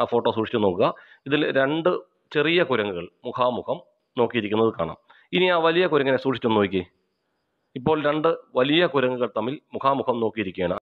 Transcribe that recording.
ആ ഫോട്ടോ സൂക്ഷിച്ചു നോക്കുക ഇതിൽ രണ്ട് ചെറിയ കുരങ്ങുകൾ മുഖാമുഖം നോക്കിയിരിക്കുന്നത് കാണാം ഇനി ആ വലിയ കുരങ്ങിനെ സൂക്ഷിച്ചൊന്ന് നോക്കി ഇപ്പോൾ രണ്ട് വലിയ കുരങ്ങുകൾ തമ്മിൽ മുഖാമുഖം നോക്കിയിരിക്കുകയാണ്